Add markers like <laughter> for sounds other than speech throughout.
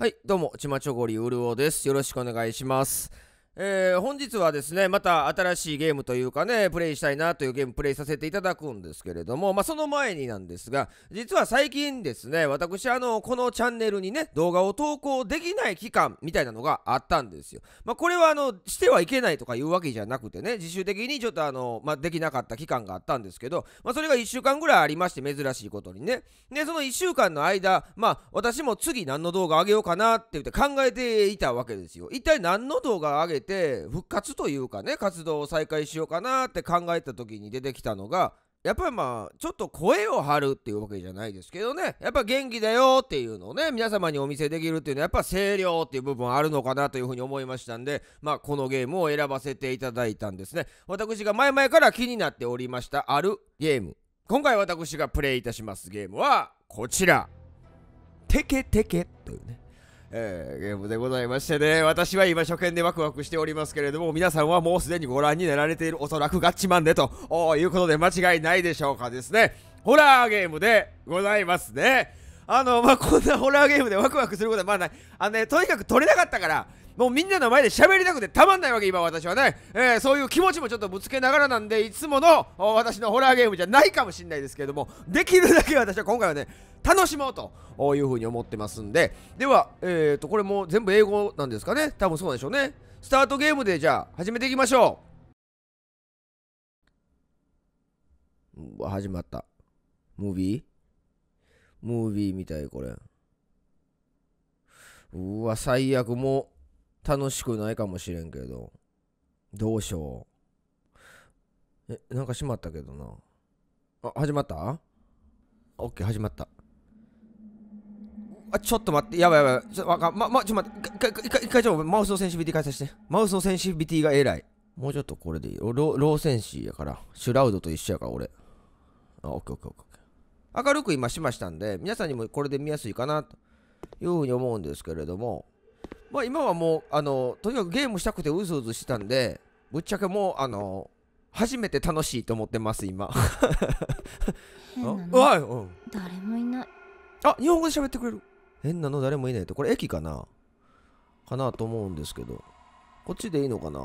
はい、どうも、ちまちょごりうるおです。よろしくお願いします。えー、本日はですねまた新しいゲームというかねプレイしたいなというゲームプレイさせていただくんですけれども、まあ、その前になんですが実は最近ですね私あのこのチャンネルにね動画を投稿できない期間みたいなのがあったんですよ、まあ、これはあのしてはいけないとかいうわけじゃなくてね自主的にちょっとあの、まあ、できなかった期間があったんですけど、まあ、それが1週間ぐらいありまして珍しいことにねでその1週間の間まあ私も次何の動画あげようかなって言って考えていたわけですよ一体何の動画あげて復活というかね活動を再開しようかなって考えた時に出てきたのがやっぱりまあちょっと声を張るっていうわけじゃないですけどねやっぱ元気だよっていうのをね皆様にお見せできるっていうのはやっぱ声量っていう部分あるのかなというふうに思いましたんでまあこのゲームを選ばせていただいたんですね私が前々から気になっておりましたあるゲーム今回私がプレイいたしますゲームはこちらテケテケというねえー、ゲームでございましてね、私は今初見でワクワクしておりますけれども、皆さんはもうすでにご覧になられているおそらくガッチマンでということで間違いないでしょうかですね。ホラーゲームでございますね。あの、まあ、こんなホラーゲームでワクワクすることはまあない。あのね、とにかく撮れなかったから、もうみんなの前で喋りたくてたまんないわけ今私はね、えー、そういう気持ちもちょっとぶつけながらなんでいつもの私のホラーゲームじゃないかもしれないですけどもできるだけ私は今回はね楽しもうというふうに思ってますんででは、えー、とこれも全部英語なんですかね多分そうでしょうねスタートゲームでじゃあ始めていきましょう始まったムービームービーみたいこれうわ最悪もう楽しくないかもしれんけど。どうしよう。え、なんか閉まったけどな。あ、始まったオッケー、始まった。あ、ちょっと待って、やばいやばい。ちょ、わかま、ま、ちょっと待って、一回、一回、一回、ちょ、マウスのセンシビティ返させて。マウスのセンシビティが偉い。もうちょっとこれでいい。ロローセンシーやから。シュラウドと一緒やから、俺。あ、オッケーオッケーオッケー。明るく今しましたんで、皆さんにもこれで見やすいかな、というふうに思うんですけれども、まあ今はもうあのとにかくゲームしたくてうずうずしてたんでぶっちゃけもうあの初めて楽しいと思ってます今変なの、うん、誰もいないあ日本語で喋ってくれる変なの誰もいないとこれ駅かなかなと思うんですけどこっちでいいのかな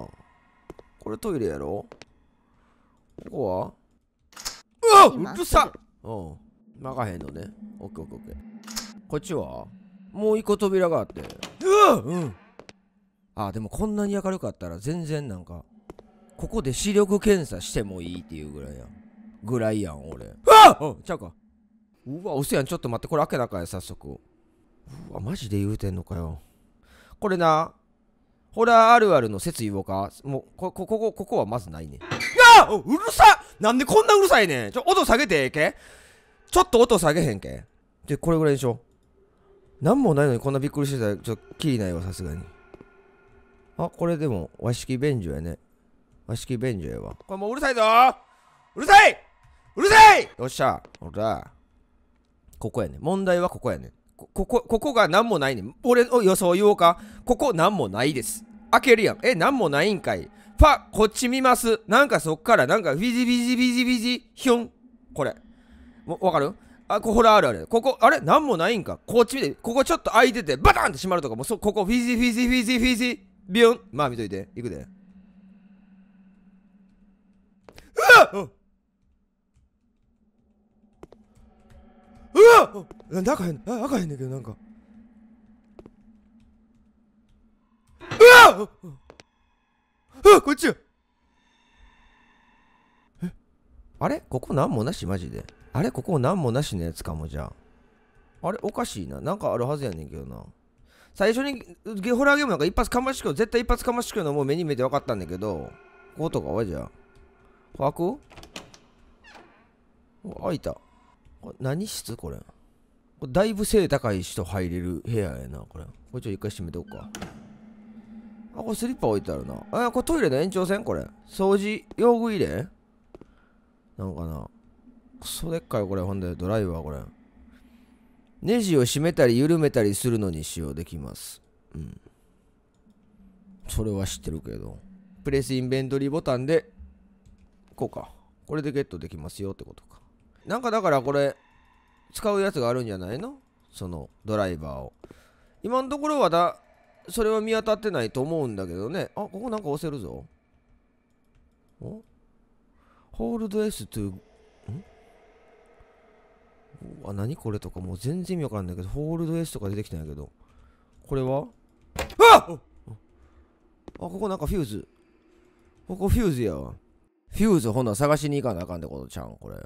これトイレやろここはうわうるさうん曲がへんのねオッケーオッケーオッケーこっちはもう一個扉があってうわうんあでもこんなに明るかったら全然なんかここで視力検査してもいいっていうぐらいやんぐらいやん俺あっちゃうかうわうせやんちょっと待ってこれ開けなかや早速うわマジで言うてんのかよこれなホラーあるあるの説言おうかもうこここここはまずないねあうるさなんでこんなうるさいねんちょ音下げてえけちょっと音下げへんけでこれぐらいでしょ。何もないのにこんなびっくりしてたらちょっときりないわさすがにあこれでも和式便所やね和式便所やわこれもううるさいぞうるさいうるさいよっしゃほらここやね問題はここやねここここが何もないね俺の予想言おうかここ何もないです開けるやんえ何もないんかいパこっち見ますなんかそっからなんかビジビジビジビジヒョンこれわかるあ、ここほらあるある。ここ、あれなんもないんか。こっち見て、ここちょっと開いてて、バタンって閉まるとか、もうそ、ここ、フィジーフィジーフィジーフィジー、ビヨン。まあ見といて。いくで。うわうわなんで赤へん、あかへんんけど、なんか。うわうわこっちえあれここなんもなし、マジで。あれここ何もなしのやつかもじゃあ。あれおかしいな。なんかあるはずやねんけどな。最初にゲホラーゲームなんか一発かましく絶対一発かましくのもう目に見えて分かったんだけど、こことかはじゃん。開く開いた。これ何室これ。これだいぶ背高い人入れる部屋やな、これ。これちょっと一回閉めておくか。あ、これスリッパ置いてあるな。あ、これトイレの延長線これ。掃除用具入れなんかな。クソでっかいこれほんでドライバーこれネジを締めたり緩めたりするのに使用できますうんそれは知ってるけどプレスインベントリーボタンでこうかこれでゲットできますよってことかなんかだからこれ使うやつがあるんじゃないのそのドライバーを今のところはだそれは見当たってないと思うんだけどねあここなんか押せるぞおホールド S 2あ、何これとかもう全然意味わかんないけど、ホールド S とか出てきたんやけど。これはああ、ここなんかフューズ。ここフューズやわ。フューズほんなら探しに行かなあかんってことちゃうん、これ。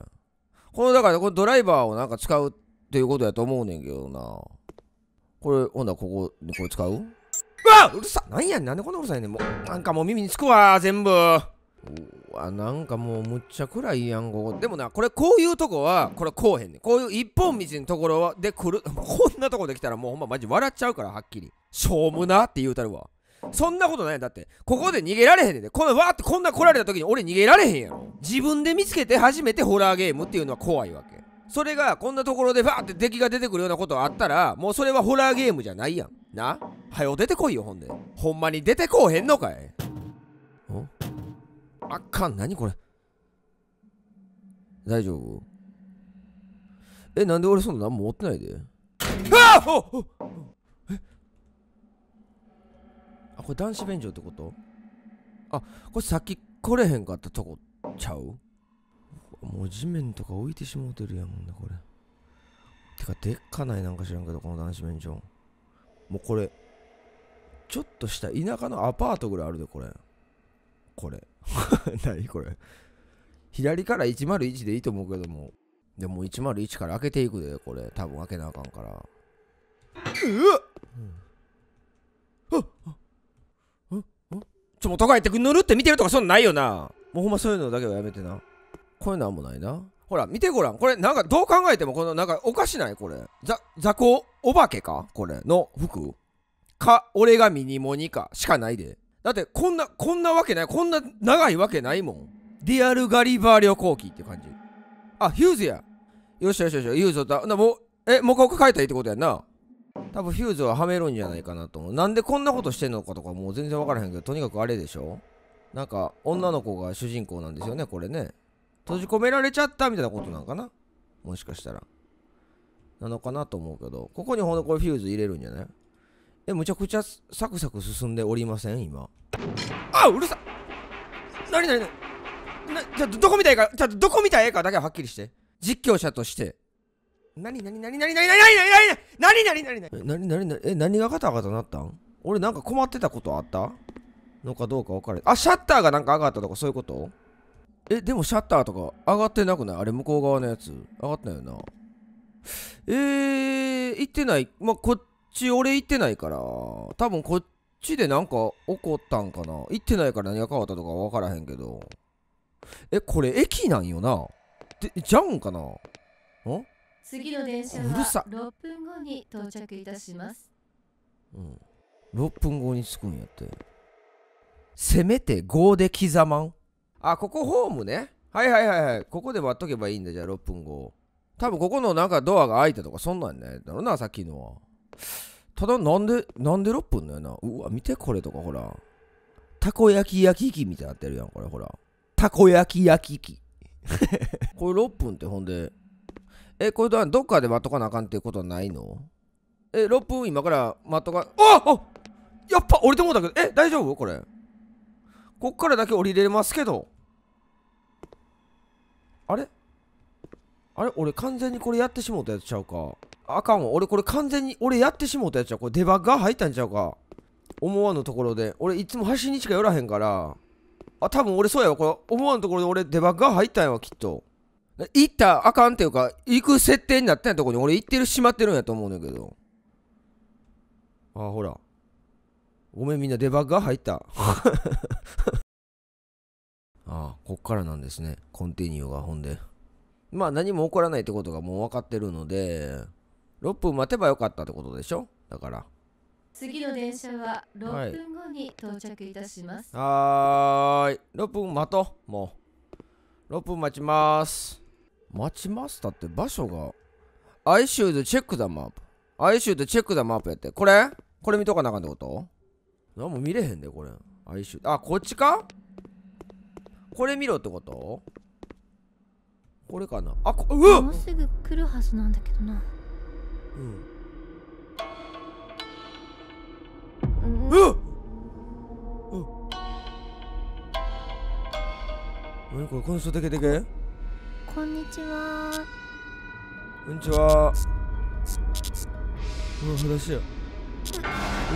この、だから、このドライバーをなんか使うっていうことやと思うねんけどな。これ、ほんならここ、これ使ううわうるさ何やねん、なんでこんなうるさいねん。もう、なんかもう耳につくわ、全部。あなんかもうむっちゃ暗いやんここでもなこれこういうとこはこれこうへんねんこういう一本道のところで来るこんなとこできたらもうほんまマジ笑っちゃうからはっきりしょうもなって言うたるわそんなことないだってここで逃げられへんねんでこのわーってこんな来られた時に俺逃げられへんやろ自分で見つけて初めてホラーゲームっていうのは怖いわけそれがこんなところでバーって敵が出てくるようなことあったらもうそれはホラーゲームじゃないやんなはよ出てこいよほんでほんまに出てこうへんのかいんあかん、何これ。大丈夫え、なんで俺そんな何も持ってないで。あえあ、これ男子便所ってことあ、これさっき来れへんかったとこちゃうもう地面とか置いてしもうてるやん、んこれ。てか、でっかないなんか知らんけど、この男子便所。もうこれ、ちょっとした田舎のアパートぐらいあるで、これ。これ。<laughs> 何これ左から101でいいと思うけどもでも101から開けていくでこれ多分開けなあかんからうわっ、うん、ちょもう都会ってぬるって見てるとかそんなないよなもうほんまそういうのだけはやめてなこういうのあんもないなほら見てごらんこれなんかどう考えてもこのなんかおかしないこれざ雑魚お化けかこれの服か俺がミニモニかしかないでだってこんなこんなわけないこんな長いわけないもんリアルガリバー旅行機って感じあヒューズやよしよしよしヒューズだなもえもう一回書いたらいいってことやんな多分ヒューズははめるんじゃないかなと思うなんでこんなことしてんのかとかもう全然分からへんけどとにかくあれでしょなんか女の子が主人公なんですよねこれね閉じ込められちゃったみたいなことなんかなもしかしたらなのかなと思うけどここにほんとこれフューズ入れるんじゃないえ、むちゃくちゃサクサク進んでおりません今。あうるさなになになちょっとどこ見たいか、ちょっとどこ見たいかだけははっきりして。実況者として。なになになになになになになになになになになになになにえ、何がガタガタなったん俺なんか困ってたことあったのかどうか分かれあ、シャッターがなんか上がったとかそういうことえ、でもシャッターとか上がってなくないあれ向こう側のやつ。上がってないよな。えー、行ってない。まあ、こっち俺行ってないから、多分こっちでなんかこったんかな。行ってないから何が変わったとか分からへんけど。え、これ駅なんよな。で、じゃんかな。ん次の電車は6分後に到着いたします。うん。6分後に着くんやって。せめて5で刻まん。あ、ここホームね。はいはいはいはい。ここで待っとけばいいんだ、じゃあ6分後。多分ここのなんかドアが開いたとか、そんなんね。だろうな、さっきのは。ただなんでなんで6分だよなうわ見てこれとかほらたこ焼き焼き器みたいになってるやんこれほらたこ焼き焼き器 <laughs> これ6分ってほんでえこれどっかで待っとかなあかんっていうことないのえ6分今から待っとかああやっぱ降りてもうたけどえ大丈夫これこっからだけ降りれますけどあれあれ俺完全にこれやってしもうたやつちゃうか。あかんわ。俺これ完全に、俺やってしもうたやつちゃう。これデバッガー入ったんちゃうか。思わぬところで。俺いつも端にしか寄らへんから。あ、多分俺そうやわ。これ思わぬところで俺デバッガー入ったんやわ、きっと。行ったらあかんっていうか、行く設定になったんやとこに俺行ってるしまってるんやと思うねんけど。あ、ほら。ごめんみんなデバッガー入った。あ <laughs> あ、こっからなんですね。コンティニューがほんで。まあ何も起こらないってことがもう分かってるので、6分待てばよかったってことでしょだから。次の電車は6分後に到着いたします。はーい。6分待とう。もう。6分待ちます。待ちますだって場所が。アイシューズチェック c マ t プ。アイシュー s チェック d マ h プやって。これこれ見とかなあかんってこと何も見れへんで、これ。アイシュー l あ、こっちかこれ見ろってことこれかなあこうもうすぐ来るはずなんだけどなうんうん、っ、うん何これこの人だけけこんにちはこんにちはうわ話や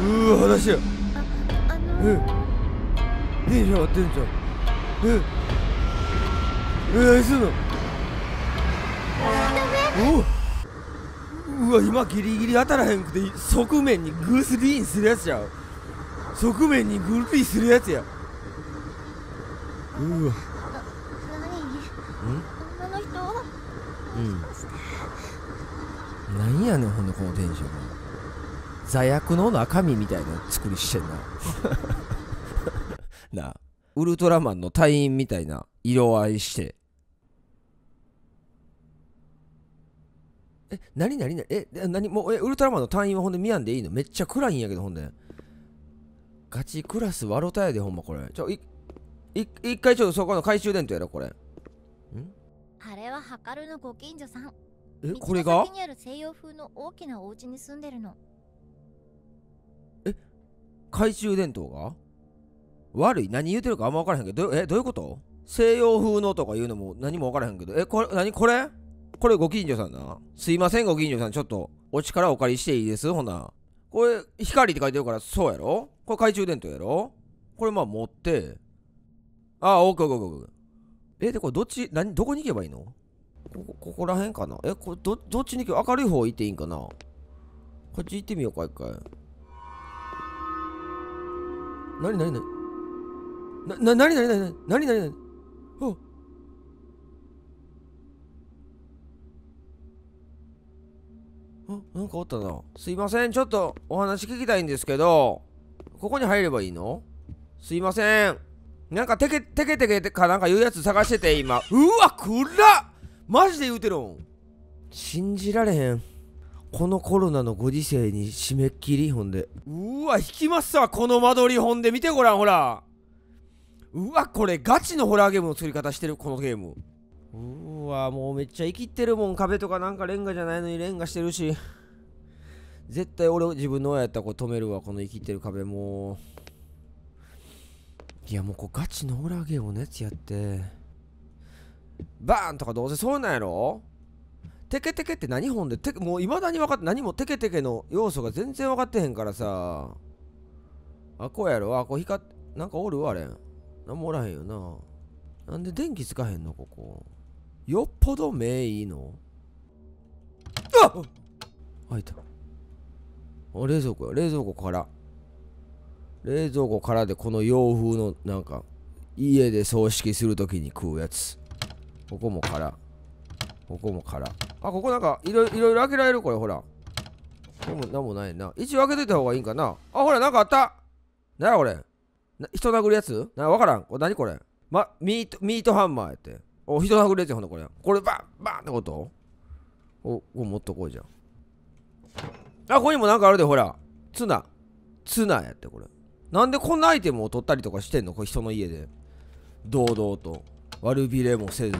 うわ話やああのー、うんうんえ何すんのおうわ今ギリギリ当たらへんくて側面にグースリーンするやつじゃん側面にグースリーするやつやうわ何の人うんやねんほんでこのテンション座薬の中身みたいな作りしてんな <laughs> <laughs> なあウルトラマンの隊員みたいな色合いしてえ、なになになにえ、なにもう、え、ウルトラマンの隊員はほんで見やんでいいのめっちゃ暗いんやけど、ほんで。ガチクラスワロタやで、ほんまこれ。ちょ、い、い、一回ちょっとそこの懐中電灯やろ、これ。んあれはハカルのご近所さん。え、これがにある西洋風の大きなお家に住んでるの。え、懐中電灯が悪い何言うてるかあんま分からへんけど、え、どういうこと西洋風のとか言うのも何も分からへんけど、え、これ、何これこれご近所さんな。すいません、ご近所さん。ちょっと、お力お借りしていいですほな。これ、光って書いてるから、そうやろこれ懐中電灯やろこれまあ持って。ああ、オッケーオッケーオッケー。え、で、これどっち、何、どこに行けばいいのここ、ここら辺かなえ、これど、どっちに行けば、明るい方行っていいんかなこっち行ってみようか、一回。なになになにな、なになになになになになになになんかおったな。すいません、ちょっとお話聞きたいんですけど、ここに入ればいいのすいません。なんかテケテケテケかなんか言うやつ探してて今。うわ、くっマジで言うてるん。信じられへん。このコロナのご時世に締め切り本で。うわ、引きますわ、この間取り本で。見てごらん、ほら。うわ、これガチのホラーゲームの作り方してる、このゲーム。うわもうめっちゃ生きってるもん壁とかなんかレンガじゃないのにレンガしてるし絶対俺自分の親やったらこう止めるわこの生きってる壁もういやもうこうガチのオラゲーをやつやってバーンとかどうせそうなんやろテケテケって何本でてもういまだに分かって何もテケテケの要素が全然分かってへんからさあこうやろあこう光ってなんかおるあれなんもおらへんよななんで電気つかへんのここよっぽど目いいのあっ開いたあ冷蔵庫や冷蔵庫から冷蔵庫からでこの洋風のなんか家で葬式するときに食うやつここも空ここも空あここなんかいろいろ開けられるこれほらでも何もないな一応開けといた方がいいんかなあほらなんかあったなやこれ人殴るやつな分からんこれ何これまミートミートハンマーやってお、人殴れやほな、これ。これ、バンバンってことお、お、持っとこうじゃん。あ、ここにもなんかあるで、ほら。ツナ。ツナやって、これ。なんでこんなアイテムを取ったりとかしてんのこれ人の家で。堂々と。悪びれもせず。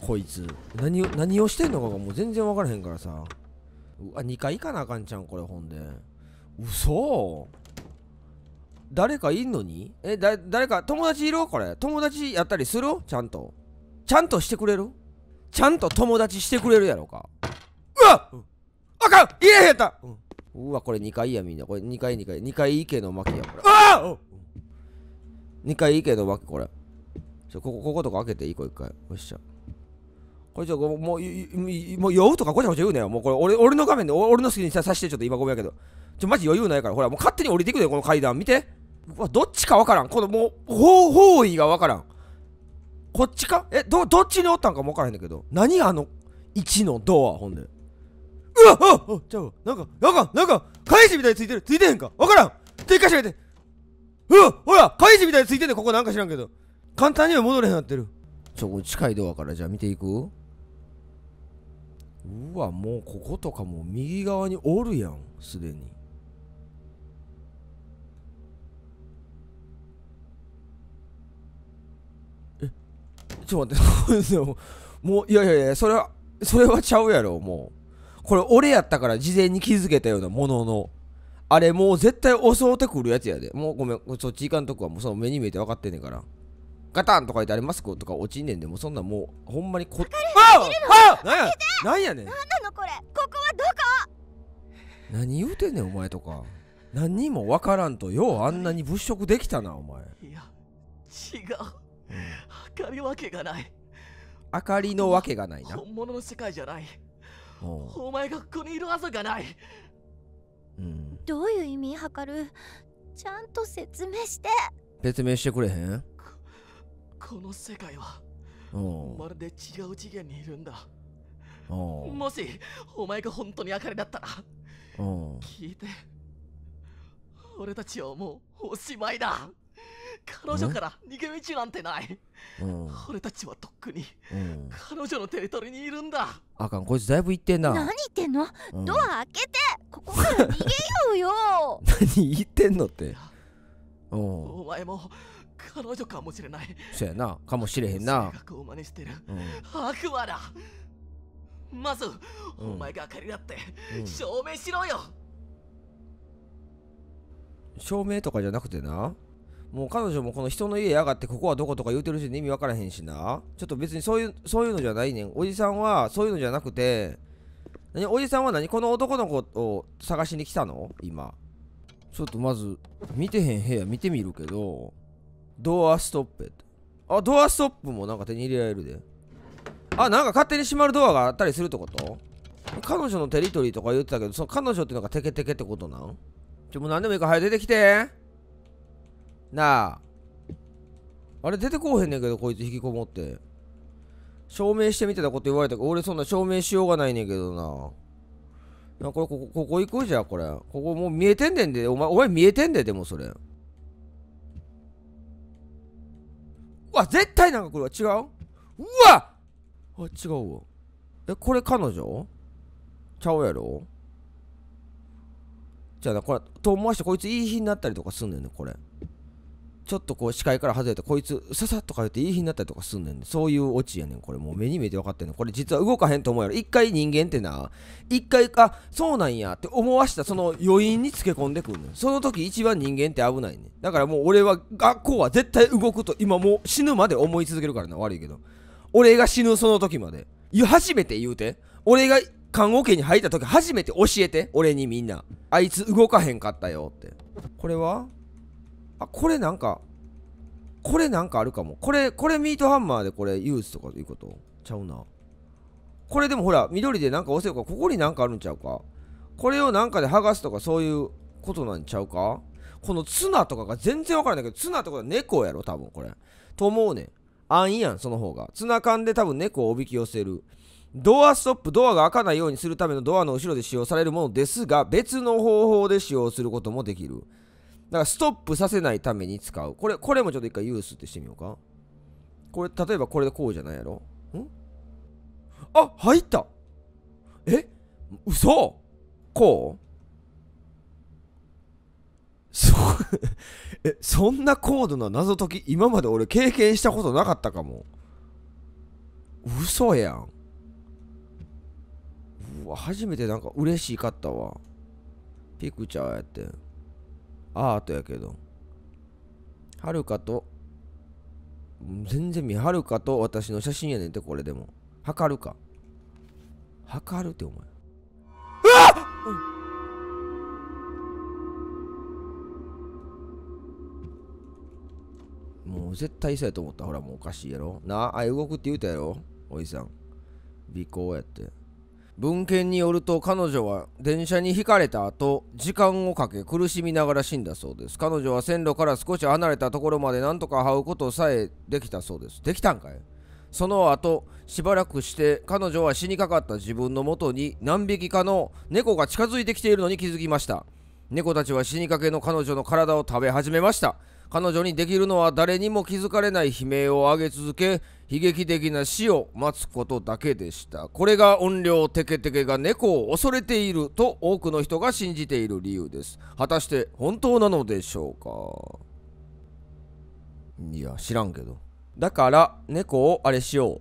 こいつ。何を、何をしてんのかがもう全然わからへんからさ。うわ、2回行かなあかんちゃん、これ、ほんで。嘘誰かいんのにえ、だ、誰か、友達いるこれ。友達やったりするちゃんと。ちゃんとしてくれるちゃんと友達してくれるやろかうわ、っあかん入れへんた、うん、うわこれ2回やみんなこれ2回2回2回池の巻やこれああ、うわ2回池の巻これちょこここことか開けていいこ1回よっしゃこれちょもうもうもう酔うとかごちゃごちゃ言うなよもうこれ俺俺の画面で俺の好きにささしてちょっと今ごめんやけどちょマジ余裕ないからほらもう勝手に降りていくでこの階段見てうわどっちかわからんこのもう方位がわからんこっちかえどどっちにおったんかも分からへんだけど何あの1のドアほんでうわああちゃうなんかなんかなんか返しみたいについてるついてへんか分からん追かしかてうわほら返しみたいについてる、ここなんか知らんけど簡単には戻れへんなってるちょ近いドアからじゃあ見ていくうわもうこことかもう右側におるやんすでにちょっと待って、<laughs> もう、いやいやいや、それは、それはちゃうやろ、もう。これ、俺やったから事前に気づけたようなものの、あれ、もう絶対襲うてくるやつやで。もうごめん、そっち行かんとこは、もうその目に見えて分かってんねんから。ガタンとか言ってあれマスクとか落ちんねんでもそんなもうほんまにこっああなんや何やねん何なのこれここはどこ何言うてんねんお前とか何にも分からんとようあんなに物色できたなお前いや違う明かりわけがない明かりのわけがないな本物の世界じゃないお前がここにいるはずがない、うん、どういう意味はかるちゃんと説明して説明してくれへんこの世界はまるで違う次元にいるんだもしお前が本当に明かりだったら聞いて俺たちはもうおしまいだ彼女から逃げ道なんてない、俺たちはとっくに、彼女のテリトリーにいるんだあかんこいつだいぶ言ってんな何言ってんの、ドア開けてここから逃げようよ <laughs> 何言ってんのってお前も彼女かもしれないそやなかもしれへんな性格を真似してる、悪魔だまず、お前が明かりだって、証明しろよ証明とかじゃなくてなもう彼女もこの人の家やがってここはどことか言うてるし、ね、意味わからへんしな。ちょっと別にそういう、そういうのじゃないねん。おじさんはそういうのじゃなくて、何おじさんは何この男の子を探しに来たの今。ちょっとまず、見てへん部屋見てみるけど、ドアストップあ、ドアストップもなんか手に入れられるで。あ、なんか勝手に閉まるドアがあったりするってこと彼女のテリトリーとか言ってたけど、その彼女ってのがテケテケってことなんちょ、もう何でもいいから早く出てきてなああれ出てこうへんねんけどこいつ引きこもって証明してみてたこと言われたけど俺そんな証明しようがないねんけどななこれここここ行くじゃん、これここもう見えてんねんでお前お前見えてんででもそれうわ絶対なんかこれは違ううわあ違うわえこれ彼女ちゃうやろじゃあなこれと思わしてこいついい日になったりとかすんねんねこれちょっとこう視界から外れて、こいつ、ささっとか言っていい日になったりとかすんねん、そういうオチやねん。これもう目に見えて分かってんの。これ実は動かへんと思うやろ。一回人間ってな、一回、あ、そうなんやって思わしたその余韻につけ込んでくんねん。その時一番人間って危ないねん。だからもう俺は、学校は絶対動くと、今もう死ぬまで思い続けるからな。悪いけど。俺が死ぬその時まで。初めて言うて。俺が看護家に入った時初めて教えて。俺にみんな。あいつ動かへんかったよって。これはあこれなんかこれなんかあるかもこれこれミートハンマーでこれユースとかいうことちゃうなこれでもほら緑でなんか押せよかここになんかあるんちゃうかこれをなんかで剥がすとかそういうことなんちゃうかこのツナとかが全然わからないけどツナってことは猫やろ多分これと思うねんやんその方がツナ缶で多分猫をおびき寄せるドアストップドアが開かないようにするためのドアの後ろで使用されるものですが別の方法で使用することもできるだからストップさせないために使う。これ、これもちょっと一回ユースってしてみようか。これ、例えばこれでこうじゃないやろんあ、入ったえ嘘こうそ、<laughs> え、そんな高度な謎解き、今まで俺経験したことなかったかも。嘘やん。うわ、初めてなんか嬉しかったわ。ピクチャーやって。アートやけどはるかと全然見はるかと私の写真やねんてこれでも測るか測るってお前うわっ、うんもう絶対そうやと思った。ほら、もうおかしいやろ。なあ、あ動くって言うたやろ、おじさん。尾行やって。文献によると彼女は電車にひかれた後時間をかけ苦しみながら死んだそうです彼女は線路から少し離れたところまで何とか這うことさえできたそうですできたんかいその後しばらくして彼女は死にかかった自分のもとに何匹かの猫が近づいてきているのに気づきました猫たちは死にかけの彼女の体を食べ始めました彼女にできるのは誰にも気づかれない悲鳴を上げ続け悲劇的な死を待つことだけでしたこれが怨霊テケテケが猫を恐れていると多くの人が信じている理由です果たして本当なのでしょうかいや知らんけどだから猫をあれしようっ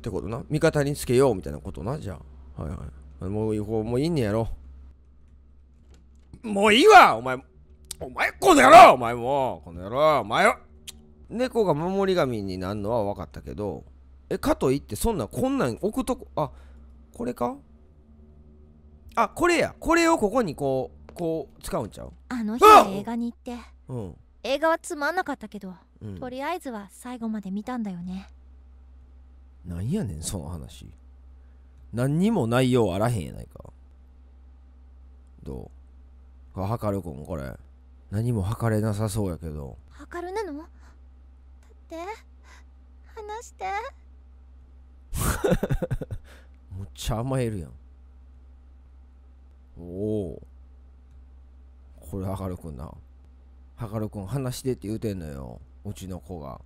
てことな味方につけようみたいなことなじゃあはいはいもうもういいんやろもういいわお前お前この野郎お前もこの野郎お前は猫が守り神になるのは分かったけどえかといってそんなこんなん置くとこあこれかあこれやこれをここにこうこう使うんちゃうあの日映画に行って、うん、映画はつまんなかったけど、うん、とりあえずは最後まで見たんだよねなんやねんその話何にも内容あらへんやないかどうはかるくんこれ何も測れなさそうやけど測るなのだって話して <laughs> むっちゃ甘えるやんおおこれはかるくんなはかるくん話してって言うてんのようちの子が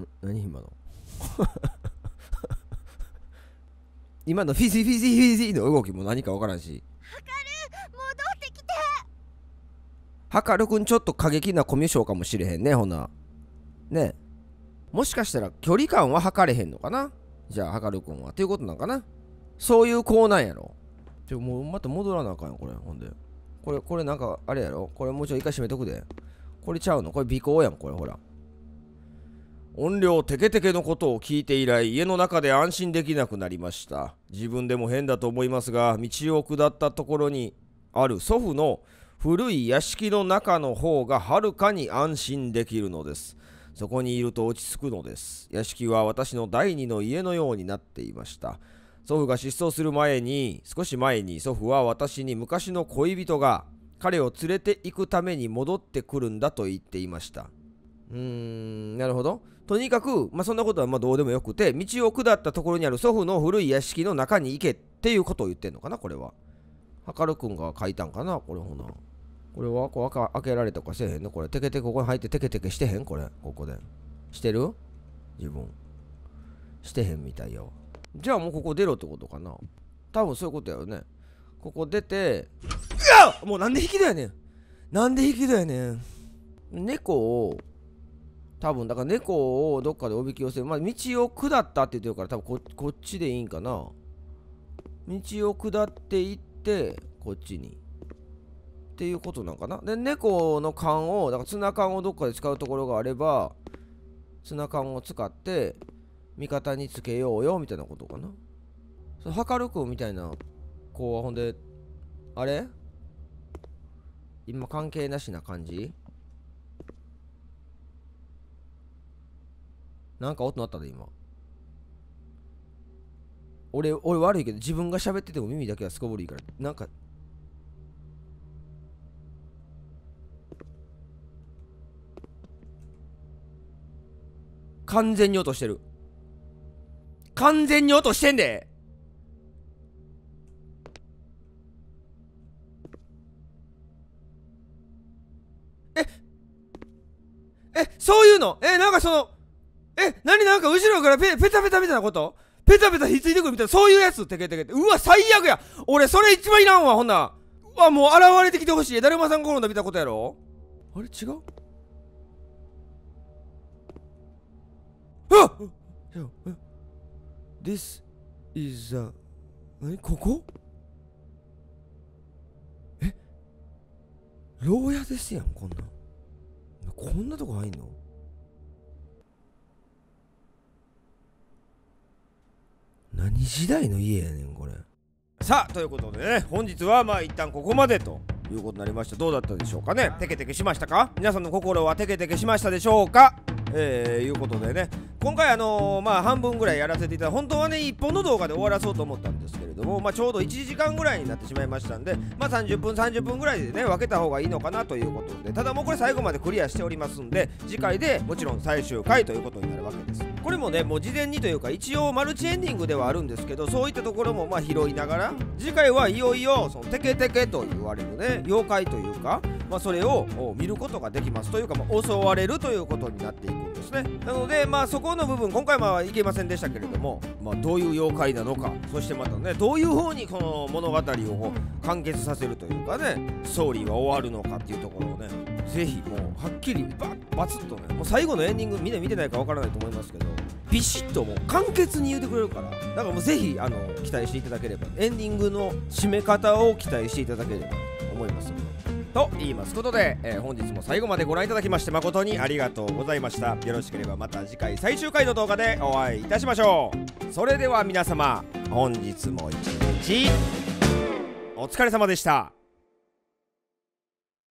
ん何今の <laughs> 今のフィジフィジフィジの動きも何か分からんしはかるはかるくんちょっと過激なコミュ障かもしれへんね、ほな。ねもしかしたら距離感は測れへんのかなじゃあ、はかるくんは。ということなんかなそういうコーナーやろ。ちょ、もうまた戻らなあかんよ、これ。ほんで。これ、これなんか、あれやろこれもうちょい一回閉めとくで。これちゃうのこれ尾行やん、これ、ほら。音量テケテケのことを聞いて以来家の中で安心できなくなりました自分でも変だと思いますが道を下ったところにある祖父の古い屋敷の中の方がはるかに安心できるのです。そこにいると落ち着くのです。屋敷は私の第二の家のようになっていました。祖父が失踪する前に、少し前に祖父は私に昔の恋人が彼を連れて行くために戻ってくるんだと言っていました。うーん、なるほど。とにかく、まあ、そんなことはまどうでもよくて、道を下ったところにある祖父の古い屋敷の中に行けっていうことを言ってんのかな、これは。はかるくんが書いたんかな、これほな。これはこう開けられとかせえへんのこれテケテケここに入ってテケテケしてへんこれここでしてる自分してへんみたいよじゃあもうここ出ろってことかな多分そういうことやよねここ出てうわもうなんで引きだよねんなんで引きだよねん猫を多分だから猫をどっかでおびき寄せるまあ道を下ったって言ってるから多分こっちでいいんかな道を下っていってこっちにっていうことなんかなで猫の缶をだからツナ缶をどっかで使うところがあればツナ缶を使って味方につけようよみたいなことかなそはかるくみたいな子はほんであれ今関係なしな感じなんか音鳴ったで今俺俺悪いけど自分が喋ってても耳だけはすこぶるいいからなんか完全に落としてる。完全に落としてんでええ、そういうのえ、なんかその、え、なになんか後ろからペペタペタみたいなことペタペタひっついてくるみたいな、そういうやつテケテケって。うわ、最悪や俺、それ一番いらんわ、ほんなうわ、もう現れてきてほしい。だるまさんコロナ見たことやろあれ違う This is a... 何ここえ牢屋ですやん、こんな。こんなとこ入んの何時代の家やねん、これ。さあ、ということでね、本日はまあ一旦ここまでと。いうことになりましたどうだったでしょうかねテケテケしましたか皆さんの心はテケテケしましたでしょうかえー、いうことでね今回あのー、まあ半分ぐらいやらせていただ本当はね1本の動画で終わらそうと思ったんですけれども、まあ、ちょうど1時間ぐらいになってしまいましたんで、まあ、30分30分ぐらいでね分けた方がいいのかなということでただもうこれ最後までクリアしておりますんで次回でもちろん最終回ということになるわけですこれもねもう事前にというか一応マルチエンディングではあるんですけどそういったところもまあ拾いながら次回はいよいよそのテケテケと言われるね妖怪というか、まあ、それを見ることができますというか、まあ、襲われるということになっていくことですねなのでまあそこの部分今回はいけませんでしたけれども、まあ、どういう妖怪なのかそしてまたねどういう方にこの物語を完結させるというかねストーリーは終わるのかっていうところをね是非もうはっきりバッバツッとねもう最後のエンディングみんな見てないかわからないと思いますけどビシッともう簡潔に言うてくれるからだからもうぜひあの期待していただければエンディングの締め方を期待していただければと思いますと言いますことで、えー、本日も最後までご覧いただきまして誠にありがとうございましたよろしければまた次回最終回の動画でお会いいたしましょうそれでは皆様本日も一日お疲れ様でした